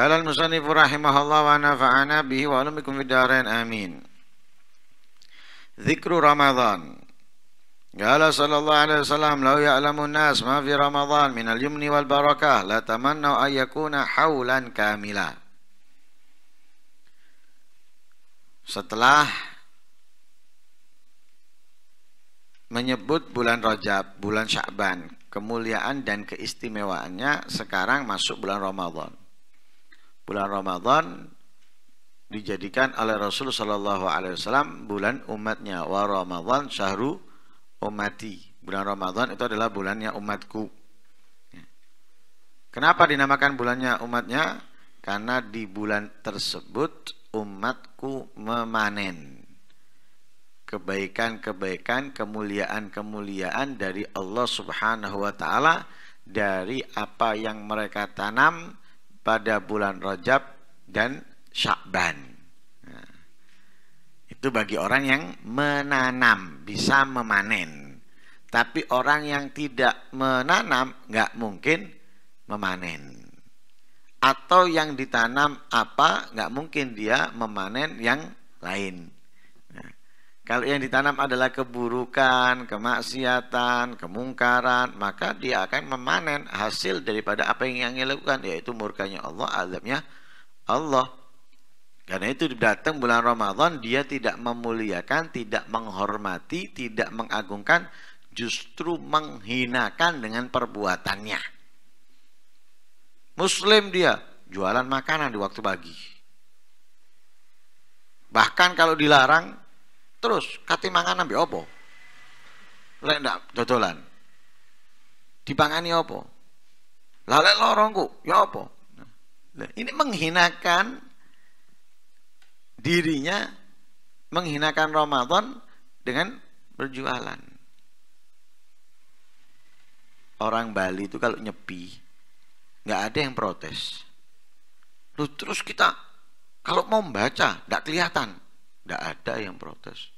Qala al-musannif rahimahullah wa nafa'ana bihi wa alamikum fidarain amin. Dzikru Ramadan. Qala sallallahu alaihi wasallam law ya'lamu an-nas ma fi Ramadan min al-yumni wal barakah la tamannaw ay yakuna haulan kamila. Setelah menyebut bulan Rajab, bulan Sya'ban, kemuliaan dan keistimewaannya, sekarang masuk bulan Ramadhan bulan Ramadan dijadikan oleh Rasul Shallallahu Alaihi Wasallam bulan umatnya wa Ramadan syahru umati bulan Ramadan itu adalah bulannya umatku ya. kenapa dinamakan bulannya umatnya karena di bulan tersebut umatku memanen kebaikan-kebaikan kemuliaan-kemuliaan dari Allah Subhanahu wa taala dari apa yang mereka tanam pada bulan Rajab dan Syakban. Nah, itu bagi orang yang menanam, bisa memanen. Tapi orang yang tidak menanam nggak mungkin memanen. Atau yang ditanam apa nggak mungkin dia memanen yang lain. Kalau yang ditanam adalah keburukan, kemaksiatan, kemungkaran, maka dia akan memanen hasil daripada apa yang ia lakukan, yaitu murkanya Allah, azabnya Allah. Karena itu datang bulan Ramadan, dia tidak memuliakan, tidak menghormati, tidak mengagungkan, justru menghinakan dengan perbuatannya. Muslim dia, jualan makanan di waktu pagi. Bahkan kalau dilarang, Terus katimangan nabi Oppo, Lek ndak dodolan. Dipangani Oppo, Lah lek lorongku, ya Oppo. Nah, ini menghinakan dirinya menghinakan Ramadan dengan berjualan. Orang Bali itu kalau nyepi nggak ada yang protes. Lu terus kita kalau mau membaca nggak kelihatan tidak ada yang protes.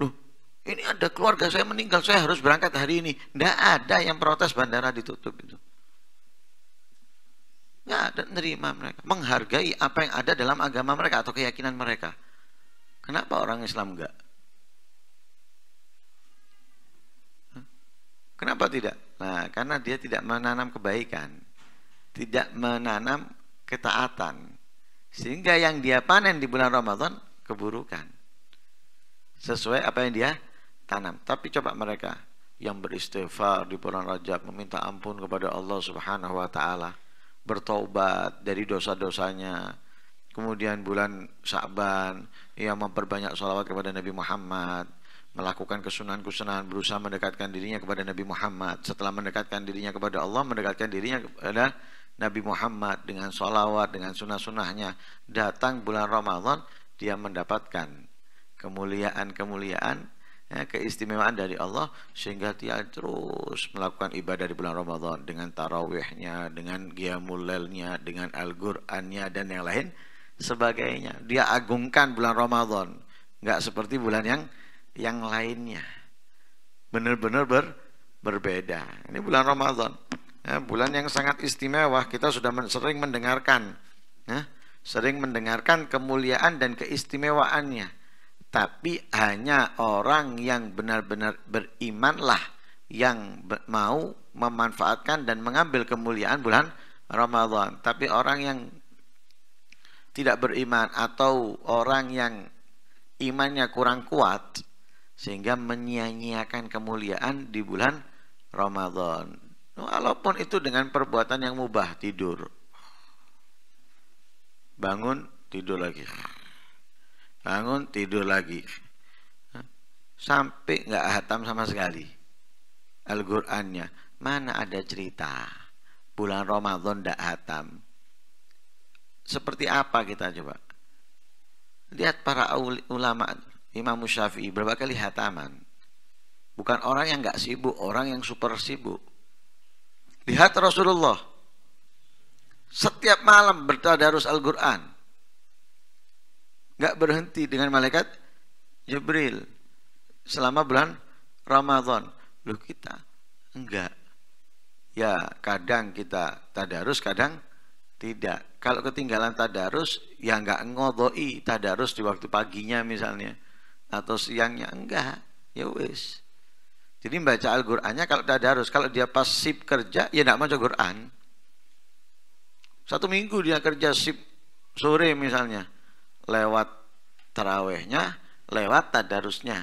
Loh, ini ada keluarga saya meninggal, saya harus berangkat hari ini. Tidak ada yang protes bandara ditutup itu. Nggak ada nerima mereka. Menghargai apa yang ada dalam agama mereka atau keyakinan mereka. Kenapa orang Islam enggak? Kenapa tidak? Nah, karena dia tidak menanam kebaikan, tidak menanam ketaatan, sehingga yang dia panen di bulan Ramadan keburukan. Sesuai apa yang dia tanam. Tapi coba mereka yang beristighfar di bulan Rajab meminta ampun kepada Allah Subhanahu wa taala, bertobat dari dosa-dosanya. Kemudian bulan Sa'ban ia memperbanyak salawat kepada Nabi Muhammad, melakukan kesunahan-kesunahan berusaha mendekatkan dirinya kepada Nabi Muhammad setelah mendekatkan dirinya kepada Allah mendekatkan dirinya kepada Nabi Muhammad dengan sholawat, dengan sunnah-sunnahnya datang bulan Ramadan dia mendapatkan kemuliaan-kemuliaan ya, keistimewaan dari Allah sehingga dia terus melakukan ibadah di bulan Ramadan dengan tarawihnya, dengan giamulelnya, dengan Al-Qur'annya dan yang lain sebagainya. Dia agungkan bulan Ramadan, nggak seperti bulan yang yang lainnya. Benar-benar ber, berbeda. Ini bulan Ramadan ya, bulan yang sangat istimewa kita sudah men sering mendengarkan ya, sering mendengarkan kemuliaan dan keistimewaannya tapi hanya orang yang benar-benar berimanlah yang mau memanfaatkan dan mengambil kemuliaan bulan Ramadan tapi orang yang tidak beriman atau orang yang imannya kurang kuat sehingga menyia-nyiakan kemuliaan di bulan Ramadan Walaupun itu dengan perbuatan yang mubah, tidur. Bangun, tidur lagi. Bangun, tidur lagi. Sampai nggak hatam sama sekali. Al-Qur'annya. Mana ada cerita bulan Ramadan ndak hatam. Seperti apa kita coba? Lihat para ulama Imam Syafi'i berapa kali hataman. Bukan orang yang nggak sibuk, orang yang super sibuk Lihat Rasulullah. Setiap malam bertadarus Al-Quran. Nggak berhenti dengan malaikat Jibril. Selama bulan Ramadan. Loh kita? Enggak. Ya kadang kita tadarus, kadang tidak. Kalau ketinggalan tadarus, ya nggak ngodoi tadarus di waktu paginya misalnya. Atau siangnya, enggak. Ya wis jadi baca Al-Qur'annya kalau tidak ada tadarus, kalau dia pas sip kerja ya tidak baca Quran. Satu minggu dia kerja sip sore misalnya, lewat tarawehnya, lewat tadarusnya.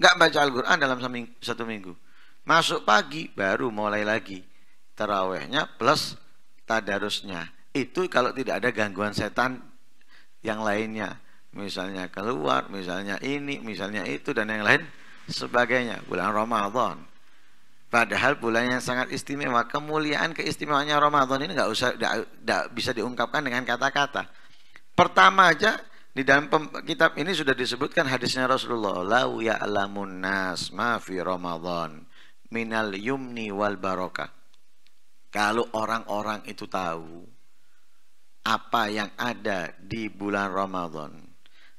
Nggak baca Al-Quran dalam satu minggu. Masuk pagi baru mulai lagi. Tarawehnya plus tadarusnya. Itu kalau tidak ada gangguan setan yang lainnya. Misalnya keluar, misalnya ini, misalnya itu, dan yang lain sebagainya bulan Ramadan padahal bulan yang sangat istimewa kemuliaan keistimewaannya Ramadan ini nggak usah nggak bisa diungkapkan dengan kata-kata pertama aja di dalam kitab ini sudah disebutkan hadisnya Rasulullah lau ya'lamun nas ma fi Ramadan minal yumni wal barokah kalau orang-orang itu tahu apa yang ada di bulan Ramadan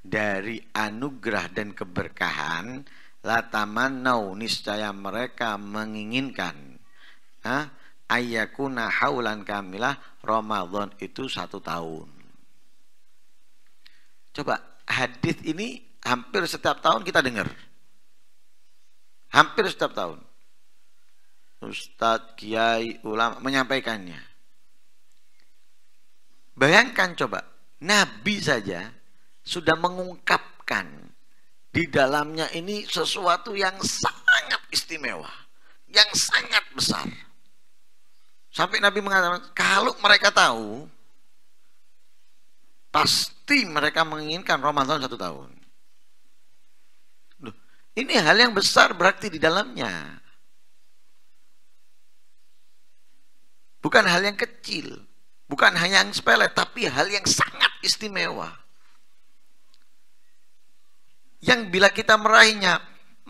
dari anugerah dan keberkahan nau niscaya mereka menginginkan ha? ayakuna haulan kamilah Ramadan itu satu tahun coba hadis ini hampir setiap tahun kita dengar hampir setiap tahun Ustadz, Kiai, ulama menyampaikannya bayangkan coba Nabi saja sudah mengungkapkan di dalamnya ini sesuatu yang sangat istimewa, yang sangat besar. Sampai Nabi mengatakan, kalau mereka tahu, pasti mereka menginginkan Ramadan satu tahun. Loh, ini hal yang besar berarti di dalamnya. Bukan hal yang kecil, bukan hanya yang sepele, tapi hal yang sangat istimewa yang bila kita meraihnya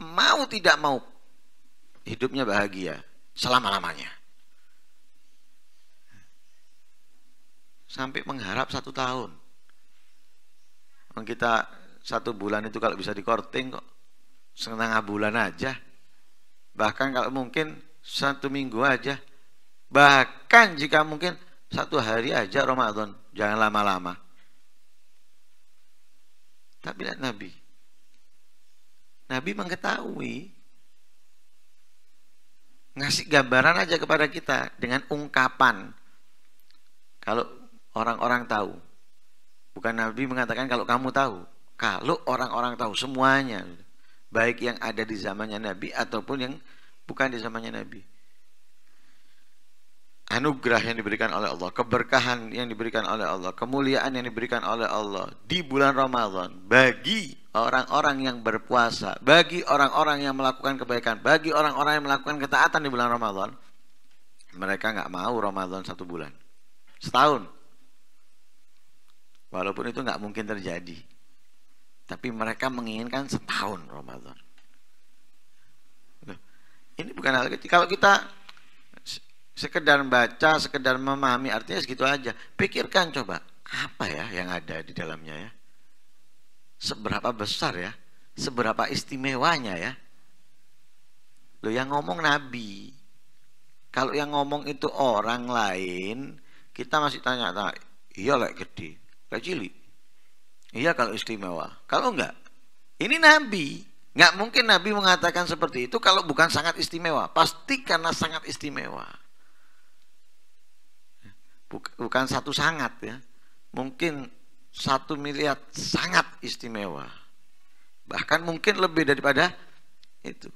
mau tidak mau hidupnya bahagia selama-lamanya. Sampai mengharap satu tahun. Kita satu bulan itu kalau bisa dikorting kok setengah bulan aja. Bahkan kalau mungkin satu minggu aja. Bahkan jika mungkin satu hari aja Ramadan. Jangan lama-lama. Tapi lihat Nabi Nabi mengetahui ngasih gambaran aja kepada kita dengan ungkapan. Kalau orang-orang tahu, bukan Nabi mengatakan kalau kamu tahu, kalau orang-orang tahu semuanya, baik yang ada di zamannya Nabi ataupun yang bukan di zamannya Nabi anugerah yang diberikan oleh Allah, keberkahan yang diberikan oleh Allah, kemuliaan yang diberikan oleh Allah di bulan Ramadan bagi orang-orang yang berpuasa, bagi orang-orang yang melakukan kebaikan, bagi orang-orang yang melakukan ketaatan di bulan Ramadan, mereka nggak mau Ramadan satu bulan, setahun. Walaupun itu nggak mungkin terjadi, tapi mereka menginginkan setahun Ramadan. Ini bukan hal kecil. Kalau kita sekedar baca, sekedar memahami artinya segitu aja. Pikirkan coba, apa ya yang ada di dalamnya ya? Seberapa besar ya? Seberapa istimewanya ya? Loh yang ngomong nabi. Kalau yang ngomong itu orang lain, kita masih tanya-tanya, iya lek gede, lek cili. Iya kalau istimewa. Kalau enggak, ini nabi. Enggak mungkin nabi mengatakan seperti itu kalau bukan sangat istimewa. Pasti karena sangat istimewa bukan satu sangat ya mungkin satu miliar sangat istimewa bahkan mungkin lebih daripada itu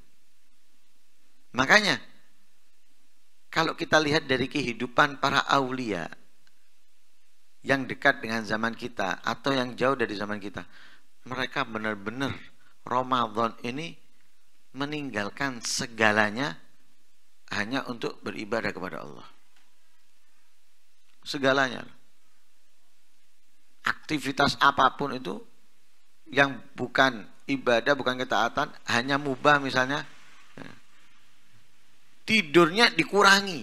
makanya kalau kita lihat dari kehidupan para aulia yang dekat dengan zaman kita atau yang jauh dari zaman kita mereka benar-benar Ramadan ini meninggalkan segalanya hanya untuk beribadah kepada Allah segalanya. Aktivitas apapun itu yang bukan ibadah, bukan ketaatan, hanya mubah misalnya, ya. tidurnya dikurangi.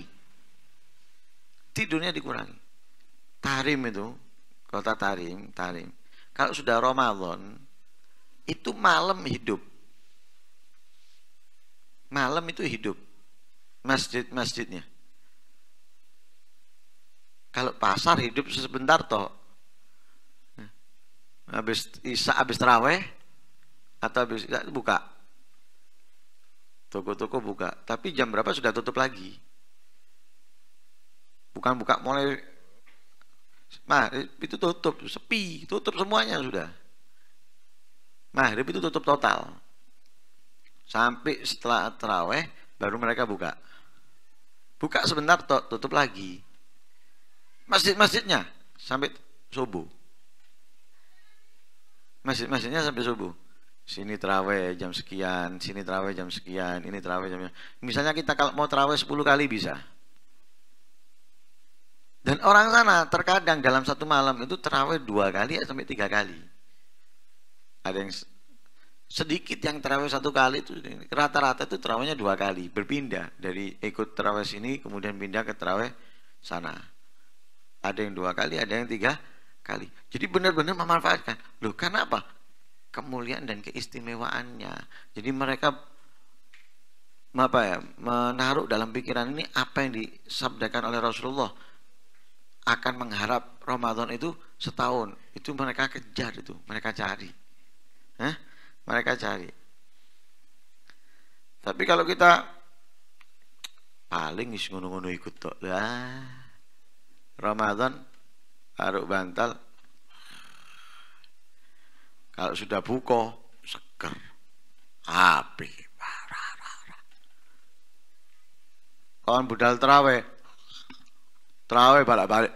Tidurnya dikurangi. Tarim itu, kota Tarim, Tarim. Kalau sudah Ramadan, itu malam hidup. Malam itu hidup. Masjid-masjidnya. Kalau pasar hidup sebentar toh. Habis Isa habis teraweh atau habis Isa buka. Toko-toko buka, tapi jam berapa sudah tutup lagi. Bukan buka mulai nah itu tutup, sepi, tutup semuanya sudah. nah itu tutup total. Sampai setelah teraweh baru mereka buka. Buka sebentar toh, tutup lagi masjid-masjidnya sampai subuh masjid-masjidnya sampai subuh sini terawih jam sekian sini terawih jam sekian ini terawih jam sekian. misalnya kita kalau mau terawih 10 kali bisa dan orang sana terkadang dalam satu malam itu terawih dua kali sampai tiga kali ada yang sedikit yang terawih satu kali itu rata-rata itu terawihnya dua kali berpindah dari ikut terawih sini kemudian pindah ke terawih sana ada yang dua kali, ada yang tiga kali. Jadi benar-benar memanfaatkan. Loh, karena apa? Kemuliaan dan keistimewaannya. Jadi mereka apa ya, menaruh dalam pikiran ini apa yang disabdakan oleh Rasulullah akan mengharap Ramadan itu setahun. Itu mereka kejar itu, mereka cari. Hah? Mereka cari. Tapi kalau kita paling ngono-ngono ikut tok lah. Ramadan taruh bantal kalau sudah buka seger api kawan budal terawih terawih balik balik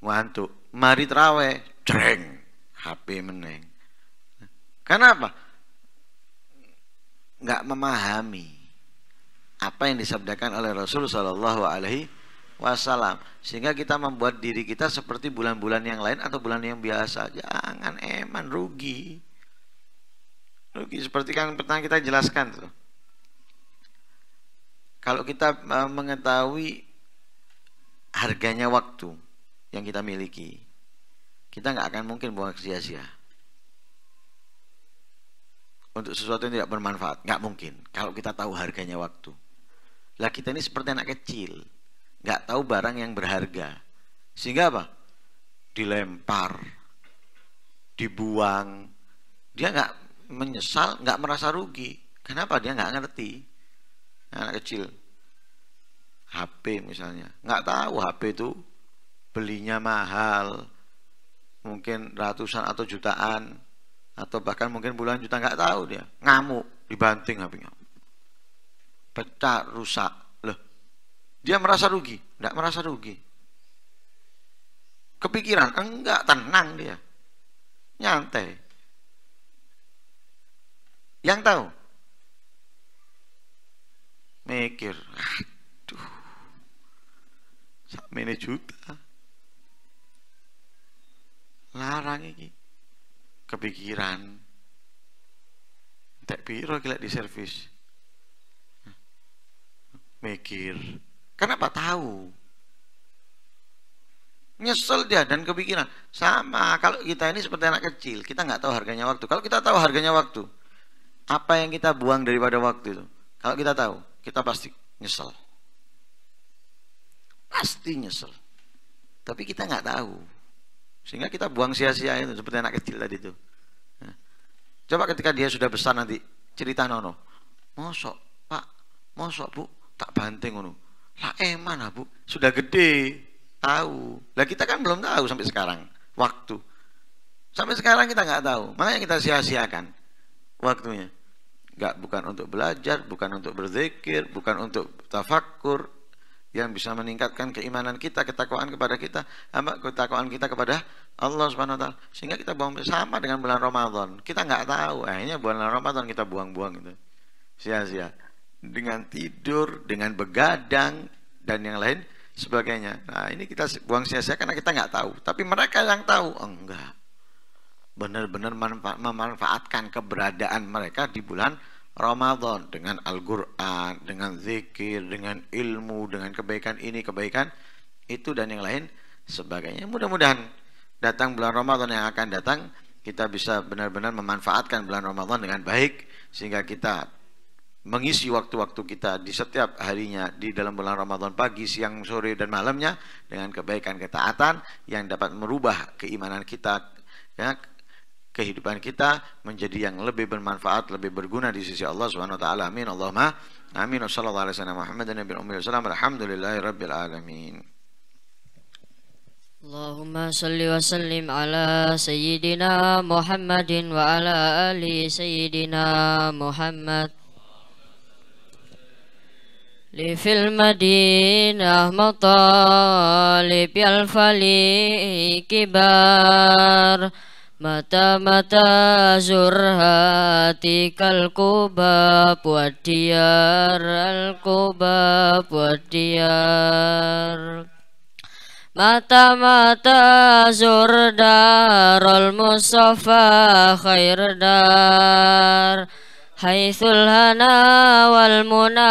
ngantuk mari terawih jreng HP meneng kenapa nggak memahami apa yang disabdakan oleh Rasul Shallallahu Alaihi Wasallam sehingga kita membuat diri kita seperti bulan-bulan yang lain atau bulan yang biasa jangan eman rugi rugi seperti kan pernah kita jelaskan tuh kalau kita e, mengetahui harganya waktu yang kita miliki kita nggak akan mungkin buang sia-sia untuk sesuatu yang tidak bermanfaat nggak mungkin kalau kita tahu harganya waktu lah kita ini seperti anak kecil, nggak tahu barang yang berharga. Sehingga apa? Dilempar, dibuang. Dia nggak menyesal, nggak merasa rugi. Kenapa dia nggak ngerti? Nah, anak kecil, HP misalnya, nggak tahu HP itu belinya mahal, mungkin ratusan atau jutaan, atau bahkan mungkin bulan juta nggak tahu dia, ngamuk, dibanting HPnya pecah, rusak. Loh, dia merasa rugi? Tidak merasa rugi. Kepikiran? Enggak, tenang dia. Nyantai. Yang tahu? Mikir, aduh, sama juta. Larang ini. Kepikiran. Tak piro gila di servis mikir. Kenapa tahu? Nyesel dia dan kepikiran. Sama, kalau kita ini seperti anak kecil, kita nggak tahu harganya waktu. Kalau kita tahu harganya waktu, apa yang kita buang daripada waktu itu? Kalau kita tahu, kita pasti nyesel. Pasti nyesel. Tapi kita nggak tahu. Sehingga kita buang sia-sia itu seperti anak kecil tadi itu. Coba ketika dia sudah besar nanti cerita Nono. Mosok, Pak. Mosok, Bu tak banting ngono lah eman bu sudah gede tahu lah kita kan belum tahu sampai sekarang waktu sampai sekarang kita nggak tahu makanya kita sia-siakan waktunya nggak bukan untuk belajar bukan untuk berzikir bukan untuk tafakur yang bisa meningkatkan keimanan kita ketakwaan kepada kita apa ketakwaan kita kepada Allah subhanahu wa taala sehingga kita buang sama dengan bulan Ramadan kita nggak tahu akhirnya bulan Ramadan kita buang-buang itu sia-sia dengan tidur, dengan begadang, dan yang lain sebagainya. Nah ini kita buang sia-sia karena kita nggak tahu. Tapi mereka yang tahu, oh, enggak. Benar-benar memanfaatkan keberadaan mereka di bulan Ramadan dengan Al-Quran, dengan zikir, dengan ilmu, dengan kebaikan ini, kebaikan itu dan yang lain sebagainya. Mudah-mudahan datang bulan Ramadan yang akan datang kita bisa benar-benar memanfaatkan bulan Ramadan dengan baik sehingga kita mengisi waktu-waktu kita di setiap harinya di dalam bulan Ramadan pagi, siang, sore dan malamnya dengan kebaikan ketaatan yang dapat merubah keimanan kita ya, kehidupan kita menjadi yang lebih bermanfaat, lebih berguna di sisi Allah Subhanahu wa taala. Amin. Allahumma amin. Wassallallahu alaihi wasallam Muhammadan alamin. Allahumma salli wa sallim ala sayyidina Muhammadin wa ala ali sayyidina Muhammad. لفي المدينة مطالب الفلي كبار متى متى زرهاتك الكباب والديار الكباب والديار Mata mata zur darul Mustafa khair dar حيث الهنا والمنى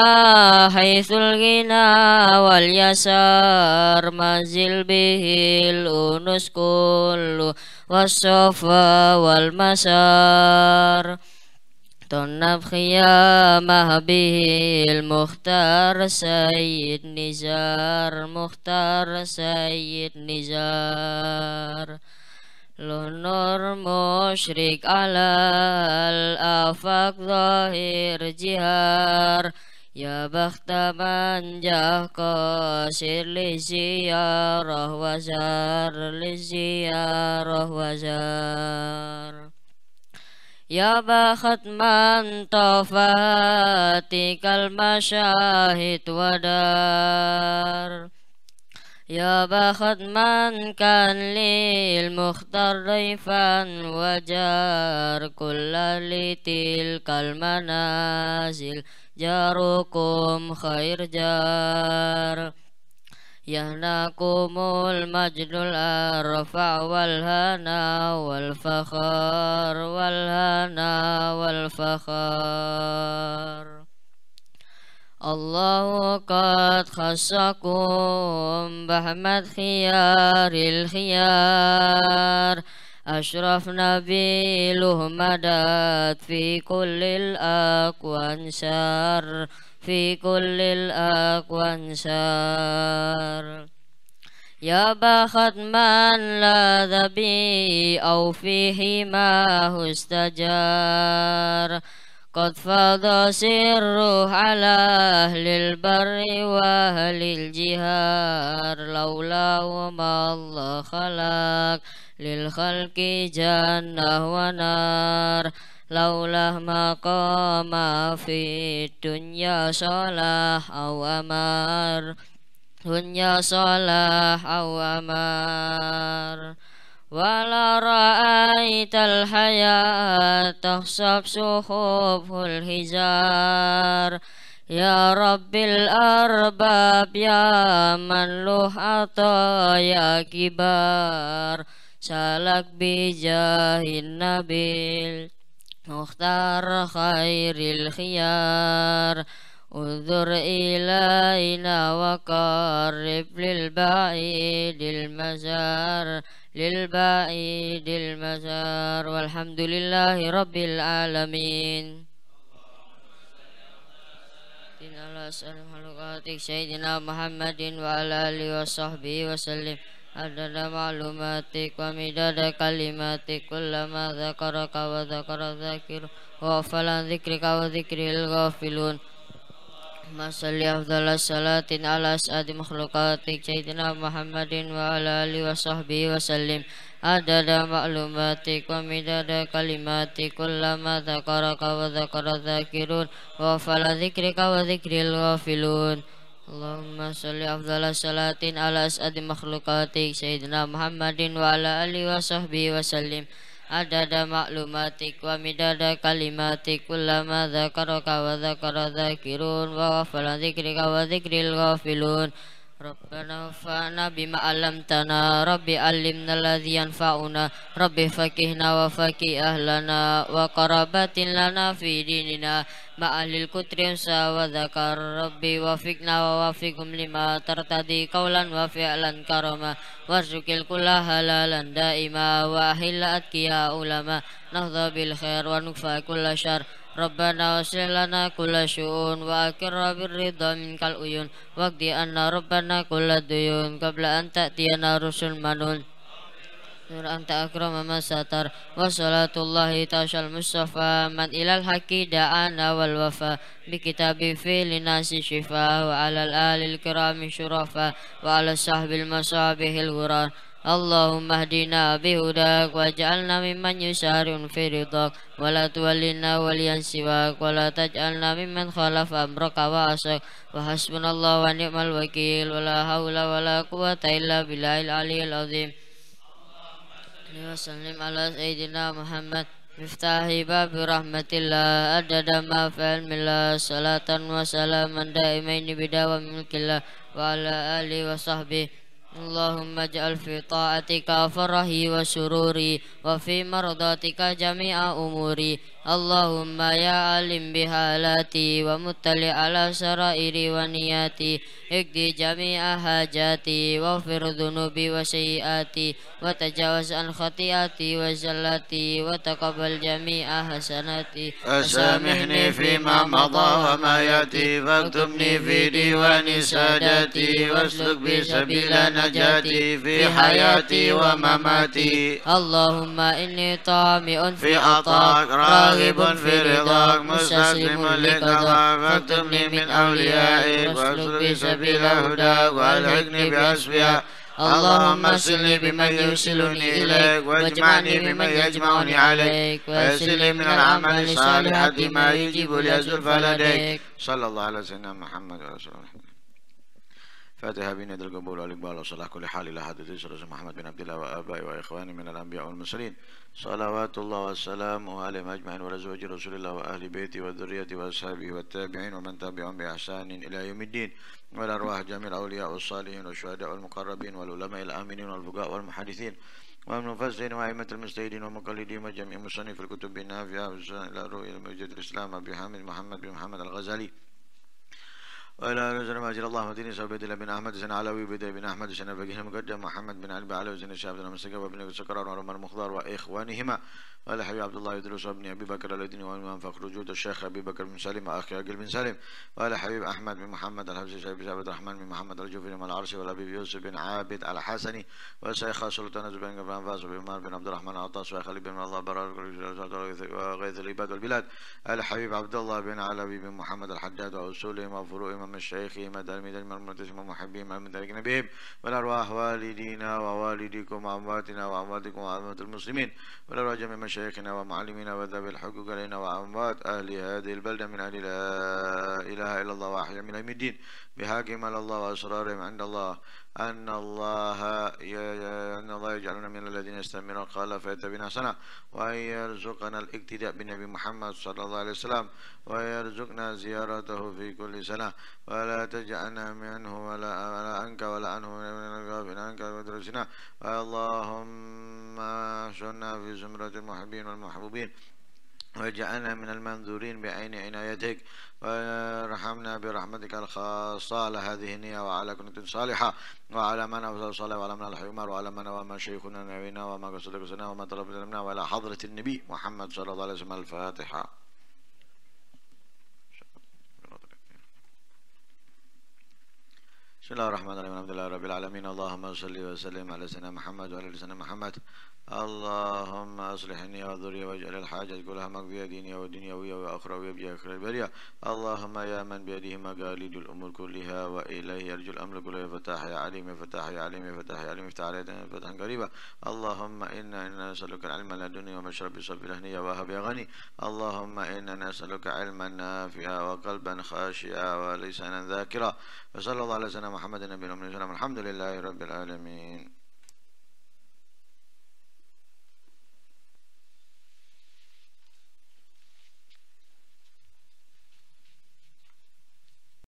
حيث الغنى واليسار منزل به الأنس كل والصفا والمسار تنب خيامه به المختار سيد نزار مختار سيد نزار لنور مشرق على الآفاق ظاهر جهار يا بخت من جاه قاسر للزيارة وزار للزيارة وزار يا بخت من طفاتك المشاهد ودار يا بخت من كان لي المختار ضيفا وجار كل لتلك المنازل جاركم خير جار يهناكم المجد الأرفع والهنا والفخر والهنا والفخر الله قد خصكم بأحمد خيار الخيار أشرف نبي له مدد في كل الأكوان سار في كل الأكوان سار يا بخت من لذ بي أو فيه ما هو استجار قد فاض سره على أهل البر وأهل الجهار لولاهما الله خلق للخلق جنة ونار لولا ما قام في الدنيا صلاح أو أمر دنيا صلاح أو أمر ولا رأيت الحياة تخصب سحوبه الهجار يا رب الأرباب يا من له عطايا كبار سلك بجاه النبي مختار خير الخيار انظر إلينا وقرب للبعيد المزار للبعيد المزار والحمد لله رب العالمين على سلم حلقاتك سيدنا محمد وعلى آله وصحبه وسلم عدد معلوماتك ومداد كلماتك كلما ذكرك وذكر ذاكر وفلا عن ذكرك وذكر الغافلون اللهم صل أفضل الصلاة على أسعد مخلوقاتك سيدنا محمد وعلى آله وصحبه وسلم عدد معلوماتك ومداد كلماتك كلما ذكرك وذكر الذاكرون وفعل ذكرك وذكر الغافلون اللهم صل أفضل الصلاة على أسعد مخلوقاتك سيدنا محمد وعلى آله وصحبه وسلم adada maklumatik wa midada kalimatik ulama zakaraka wa zakara zakirun wa wafala zikrika wa zikril ghafilun ربنا وفقنا بما علمتنا ربي علمنا الذي ينفعنا ربي فكهنا وفكي أهلنا وقرابات لنا في ديننا مع أهل الكتر وذكر ربي وفقنا ووفقهم لما ترتدي قولا وفعلا كرما وارزق الكل هلالا دائما وأهل أتقياء علما نهضى بالخير ونكفى كل شر ربنا اغفر لنا كل شؤون واكر بالرضا منك العيون واقضي أن ربنا كل الديون قبل أن تأتينا رسل منون نور أنت أكرم من ستر وصلاة الله تعشى المصطفى من إلى الحق دعانا والوفا بكتاب في للناس شفاء وعلى الآل الكرام شرفا وعلى الصحب المصابه الغرار Allahumma ahdina bihudak waj'alna mimman yusharun fi ridak wala tuwallina waliyan siwak wala taj'alna mimman khalaf amraka wa asak wa hasbunallah wa ni'mal wakil wala hawla wala quwata illa billahil aliyil azim wa sallim ala muhammad miftahi babi rahmatillah adada ma fa'ilmillah salatan wa salaman da'imaini bidawa milkillah wa ala alihi wa sahbihi اللهم اجعل في طاعتك فرحي وسروري وفي مرضاتك جميع أموري اللهم يا علم بحالاتي ومطلع على سرائري ونياتي اقضي جميع حاجاتي واغفر ذنوبي وسيئاتي وتجاوز عن خطيئاتي وزلاتي وتقبل جميع حسناتي سامحني فيما مضى وما ياتي فاكتبني في ديوان ساداتي واسلك بي سبيل نجاتي في حياتي ومماتي اللهم اني طامئ في عطاك راغب في رضاك مستسلم لقضاك فاكتبني من أوليائك واسلك سبيل هداك والحقني بأسبياك اللهم ارسلني بمن يرسلني إليك واجمعني بمن يجمعني عليك ويسلني من العمل الصالح ما يجيب لي لديك صلى الله على سيدنا محمد ورسول الله فاتح يد القبول والإقبال وصلاح كل حال إلى حضرة رسول محمد بن عبد الله وآبائي وإخواني من الأنبياء والمرسلين صلوات الله والسلام عليهم أجمعين ولزوج رسول الله وأهل بيته وذريته وأصحابه والتابعين ومن تبعهم بإحسان إلى يوم الدين والأرواح جميع الأولياء والصالحين والشهداء والمقربين والعلماء الآمنين والفقهاء والمحدثين ومن المفسرين وأئمة المجتهدين ومقلدين وجميع مصنف الكتب النافعة إلى رؤية المجد الإسلام أبي حامد محمد بن محمد الغزالي وإلى رجل جل الله مديني سعبيد الله بن أحمد زين علوي بدي بن أحمد زين الفقيه المقدم محمد بن علي علوي زين الشاب بن مسكب وابن سكران وعمر المخضر وإخوانهما وإلى حبي عبد الله يدرس وابن أبي بكر الذين وإمام فخر وجود الشيخ أبي بكر بن سليم وأخي عقل بن سليم وإلى حبيب أحمد بن محمد الحبسي شعيب بن عبد الرحمن بن محمد الجوفي بن العرسي والأبي يوسف بن عابد الحسني وشيخ سلطان بن بن فاس وبيمار بن عبد الرحمن عطاس وخلي بن الله برار وغيث العباد والبلاد وإلى حبيب عبد الله بن علوي بن محمد الحداد وأصولهم وفروعهم من مشايخهم وتلاميذهم المرتشم ومحبهم ومن أجنبيهم والأرواح والدينا ووالديكم وأمواتنا وأمواتكم وأموات المسلمين والأرواح جميع مشايخنا ومعلمينا وذوي الحقوق علينا وأموات أهل هذه البلدة من أهل لا إله إلا الله وأحيا من يوم الدين بحاكم الله وأسرارهم عند الله أن الله أن الله يجعلنا من الذين يستمعون القول بنا سنة وأن يرزقنا الاقتداء بنبي محمد صلى الله عليه وسلم ويرزقنا زيارته في كل سنة ولا تجعلنا منه ولا ولا عنك ولا عنه من عنك ودرسنا اللهم شنا في زمرة المحبين والمحبوبين واجعلنا من المنذورين بعين عنايتك وارحمنا برحمتك الخاصة على هذه النية وعلى كنة صالحة وعلى من أفضل صالح وعلى من الحمار وعلى من وما شيخنا نبينا وما قصدك قصنا وما طلبنا منا وعلى حضرة النبي محمد صلى الله عليه وسلم الفاتحة بسم الله الرحمن الرحيم الحمد لله رب العالمين اللهم صل وسلم على سيدنا محمد وعلى سيدنا محمد اللهم اصلحني وذري واجعل الحاجة كلها مقضية دينية ودنيوية وأخروية بجاه البرية اللهم يا من بيده مقاليد الأمور كلها وإليه يرجو الأمر كله يا فتاح يا عليم يا فتاح يا عليم يا فتاح يا عليم افتح علينا فتحا قريبا اللهم إنا إنا نسألك العلم لدني ومشرب بصب لهنيا وهب يا غني اللهم إنا نسألك علما نافعا وقلبا خاشعا ولسانا ذاكرا وصلى الله على سيدنا محمد محمد النبي الأمين الحمد لله رب العالمين